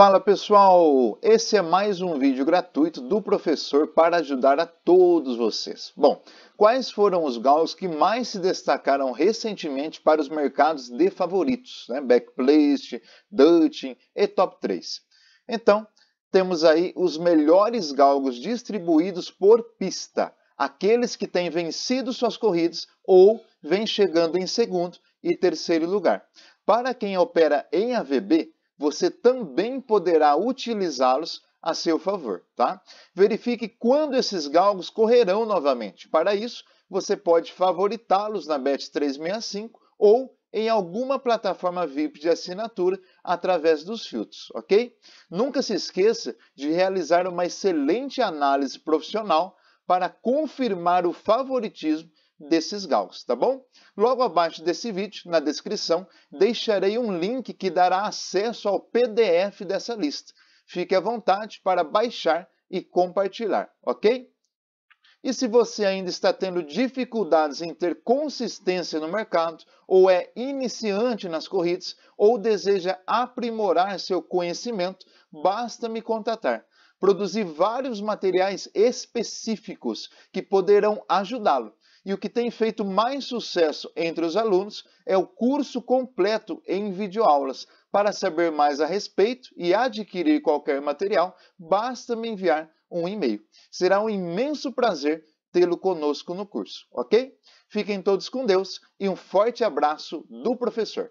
Fala pessoal, esse é mais um vídeo gratuito do professor para ajudar a todos vocês. Bom, quais foram os galgos que mais se destacaram recentemente para os mercados de favoritos, né? Backplaced, Dutting e Top 3? Então, temos aí os melhores galgos distribuídos por pista, aqueles que têm vencido suas corridas ou vêm chegando em segundo e terceiro lugar. Para quem opera em AVB, você também poderá utilizá-los a seu favor, tá? Verifique quando esses galgos correrão novamente. Para isso, você pode favoritá-los na Bet365 ou em alguma plataforma VIP de assinatura através dos filtros, ok? Nunca se esqueça de realizar uma excelente análise profissional para confirmar o favoritismo desses Gauss, tá bom? Logo abaixo desse vídeo, na descrição, deixarei um link que dará acesso ao PDF dessa lista. Fique à vontade para baixar e compartilhar, ok? E se você ainda está tendo dificuldades em ter consistência no mercado, ou é iniciante nas corridas, ou deseja aprimorar seu conhecimento, basta me contatar. Produzi vários materiais específicos que poderão ajudá-lo e o que tem feito mais sucesso entre os alunos é o curso completo em videoaulas. Para saber mais a respeito e adquirir qualquer material, basta me enviar um e-mail. Será um imenso prazer tê-lo conosco no curso, ok? Fiquem todos com Deus e um forte abraço do professor.